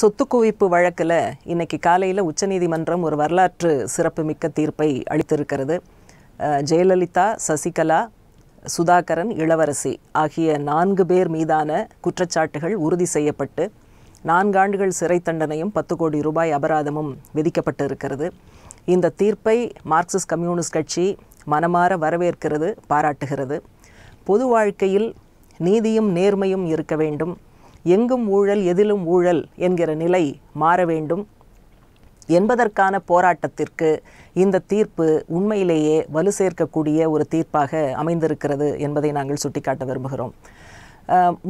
சொத்து குவிப்பு வழக்கில் இன்னைக்கு காலையில் உச்சநீதிமன்றம் ஒரு வரலாற்று சிறப்புமிக்க தீர்ப்பை அளித்திருக்கிறது ஜெயலலிதா சசிகலா சுதாகரன் இளவரசி ஆகிய நான்கு பேர் மீதான குற்றச்சாட்டுகள் உறுதி செய்யப்பட்டு நான்காண்டுகள் சிறை தண்டனையும் பத்து கோடி ரூபாய் அபராதமும் விதிக்கப்பட்டு இருக்கிறது இந்த தீர்ப்பை மார்க்சிஸ்ட் கம்யூனிஸ்ட் கட்சி மனமாற வரவேற்கிறது பாராட்டுகிறது பொது வாழ்க்கையில் நீதியும் நேர்மையும் இருக்க வேண்டும் எங்கும் ஊழல் எதிலும் ஊழல் என்கிற நிலை மாற வேண்டும் என்பதற்கான போராட்டத்திற்கு இந்த தீர்ப்பு உண்மையிலேயே வலு சேர்க்கக்கூடிய ஒரு தீர்ப்பாக அமைந்திருக்கிறது என்பதை நாங்கள் சுட்டிக்காட்ட விரும்புகிறோம்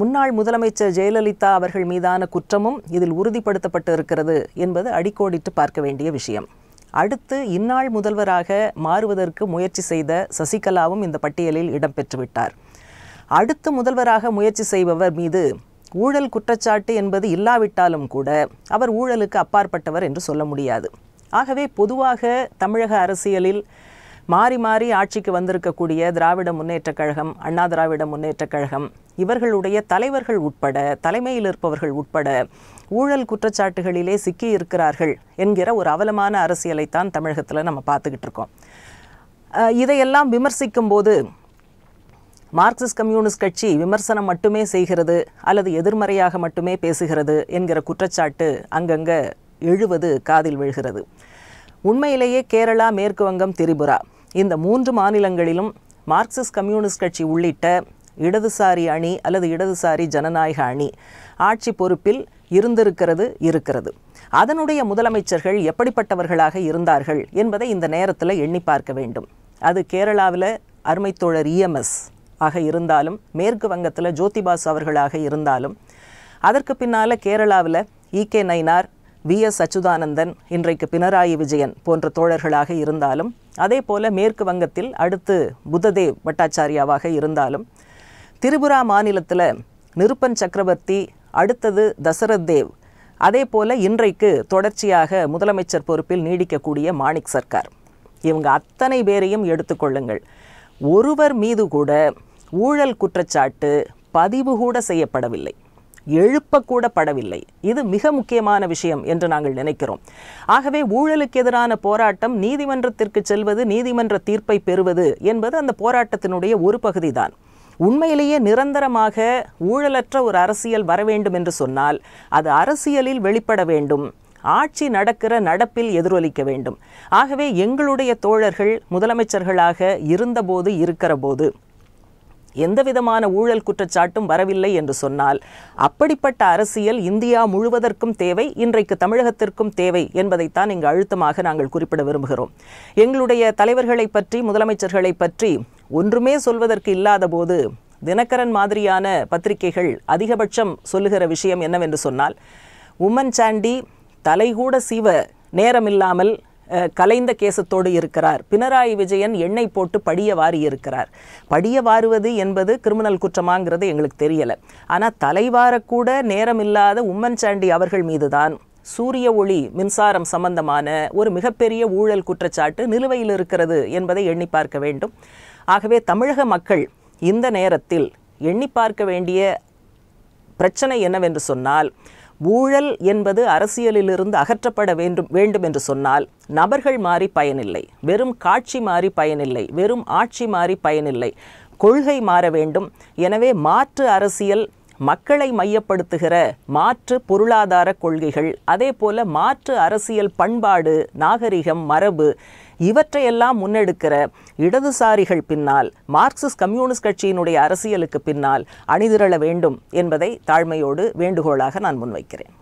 முன்னாள் முதலமைச்சர் ஜெயலலிதா அவர்கள் மீதான குற்றமும் இதில் உறுதிப்படுத்தப்பட்டு இருக்கிறது என்பது அடிக்கோடிட்டு பார்க்க வேண்டிய விஷயம் அடுத்து இந்நாள் முதல்வராக மாறுவதற்கு முயற்சி செய்த சசிகலாவும் இந்த பட்டியலில் இடம்பெற்றுவிட்டார் அடுத்து முதல்வராக முயற்சி செய்பவர் மீது ஊழல் குற்றச்சாட்டு என்பது இல்லாவிட்டாலும் கூட அவர் ஊழலுக்கு அப்பாற்பட்டவர் என்று சொல்ல முடியாது ஆகவே பொதுவாக தமிழக அரசியலில் மாறி மாறி ஆட்சிக்கு வந்திருக்கக்கூடிய திராவிட முன்னேற்றக் கழகம் அண்ணா திராவிட முன்னேற்றக் கழகம் இவர்களுடைய தலைவர்கள் உட்பட தலைமையில் இருப்பவர்கள் உட்பட ஊழல் குற்றச்சாட்டுகளிலே சிக்கி இருக்கிறார்கள் என்கிற ஒரு அவலமான அரசியலைத்தான் தமிழகத்தில் நம்ம பார்த்துக்கிட்டு இருக்கோம் இதையெல்லாம் விமர்சிக்கும் போது மார்க்சிஸ்ட் கம்யூனிஸ்ட் கட்சி விமர்சனம் மட்டுமே செய்கிறது அல்லது எதிர்மறையாக மட்டுமே பேசுகிறது என்கிற குற்றச்சாட்டு அங்கங்கே எழுவது காதில் விழுகிறது உண்மையிலேயே கேரளா மேற்கு வங்கம் திரிபுரா இந்த மூன்று மாநிலங்களிலும் மார்க்சிஸ்ட் கம்யூனிஸ்ட் கட்சி உள்ளிட்ட இடதுசாரி அணி அல்லது இடதுசாரி ஜனநாயக அணி ஆட்சி பொறுப்பில் இருந்திருக்கிறது இருக்கிறது அதனுடைய முதலமைச்சர்கள் எப்படிப்பட்டவர்களாக இருந்தார்கள் என்பதை இந்த நேரத்தில் எண்ணி பார்க்க வேண்டும் அது கேரளாவில் அருமைத்தோழர் இஎம்எஸ் ஆக இருந்தாலும் மேற்கு வங்கத்தில் ஜோதிபாஸ் அவர்களாக இருந்தாலும் அதற்கு பின்னால் கேரளாவில் இ கே நயினார் வி எஸ் அச்சுதானந்தன் இன்றைக்கு பினராயி விஜயன் போன்ற தோழர்களாக இருந்தாலும் அதே போல மேற்கு வங்கத்தில் அடுத்து புத்ததேவ் பட்டாச்சாரியாவாக இருந்தாலும் திரிபுரா மாநிலத்தில் நிருப்பன் சக்கரவர்த்தி அடுத்தது தசரத் தேவ் அதே போல இன்றைக்கு தொடர்ச்சியாக முதலமைச்சர் பொறுப்பில் நீடிக்கக்கூடிய மாணிக் சர்க்கார் இவங்க அத்தனை பேரையும் எடுத்துக்கொள்ளுங்கள் ஒருவர் மீது கூட ஊழல் குற்றச்சாட்டு பதிவு கூட செய்யப்படவில்லை எழுப்பக்கூட படவில்லை இது மிக முக்கியமான விஷயம் என்று நாங்கள் நினைக்கிறோம் ஆகவே ஊழலுக்கு எதிரான போராட்டம் நீதிமன்றத்திற்கு செல்வது நீதிமன்ற தீர்ப்பை பெறுவது என்பது அந்த போராட்டத்தினுடைய ஒரு பகுதிதான் உண்மையிலேயே நிரந்தரமாக ஊழலற்ற ஒரு அரசியல் வர வேண்டும் என்று சொன்னால் அது அரசியலில் வெளிப்பட வேண்டும் ஆட்சி நடக்கிற நடப்பில் எதிரொலிக்க வேண்டும் ஆகவே எங்களுடைய தோழர்கள் முதலமைச்சர்களாக இருந்தபோது இருக்கிற போது எந்த விதமான ஊழல் குற்றச்சாட்டும் வரவில்லை என்று சொன்னால் அப்படிப்பட்ட அரசியல் இந்தியா முழுவதற்கும் தேவை இன்றைக்கு தமிழகத்திற்கும் தேவை என்பதைத்தான் இங்கு அழுத்தமாக நாங்கள் குறிப்பிட விரும்புகிறோம் எங்களுடைய தலைவர்களை பற்றி முதலமைச்சர்களை பற்றி ஒன்றுமே சொல்வதற்கு இல்லாத போது தினகரன் மாதிரியான பத்திரிகைகள் அதிகபட்சம் சொல்லுகிற விஷயம் என்னவென்று சொன்னால் உம்மன் சாண்டி தலைகூட சீவ நேரமில்லாமல் கலைந்த கேசத்தோடு இருக்கிறார் பினராயி விஜயன் எண்ணெய் போட்டு படிய வாரி இருக்கிறார் படிய வாருவது என்பது கிரிமினல் குற்றமாங்கிறது எங்களுக்கு தெரியலை ஆனால் தலைவாரக்கூட நேரமில்லாத உம்மன் சாண்டி அவர்கள் மீதுதான் சூரிய ஒளி மின்சாரம் சம்பந்தமான ஒரு மிகப்பெரிய ஊழல் குற்றச்சாட்டு நிலுவையில் இருக்கிறது என்பதை எண்ணி பார்க்க வேண்டும் ஆகவே தமிழக மக்கள் இந்த நேரத்தில் எண்ணி பார்க்க வேண்டிய பிரச்சனை என்னவென்று சொன்னால் ஊழல் என்பது அரசியலிலிருந்து அகற்றப்பட வேண்டும் வேண்டும் என்று சொன்னால் நபர்கள் மாறி பயனில்லை வெறும் காட்சி மாறி பயனில்லை வெறும் ஆட்சி மாறி பயனில்லை கொள்கை மாற வேண்டும் எனவே மாற்று அரசியல் மக்களை மையப்படுத்துகிற மாற்று பொருளாதார கொள்கைகள் அதே போல மாற்று அரசியல் பண்பாடு நாகரிகம் மரபு இவற்றையெல்லாம் முன்னெடுக்கிற இடதுசாரிகள் பின்னால் மார்க்சிஸ்ட் கம்யூனிஸ்ட் கட்சியினுடைய அரசியலுக்கு பின்னால் அணிதிரள வேண்டும் என்பதை தாழ்மையோடு வேண்டுகோளாக நான் முன்வைக்கிறேன்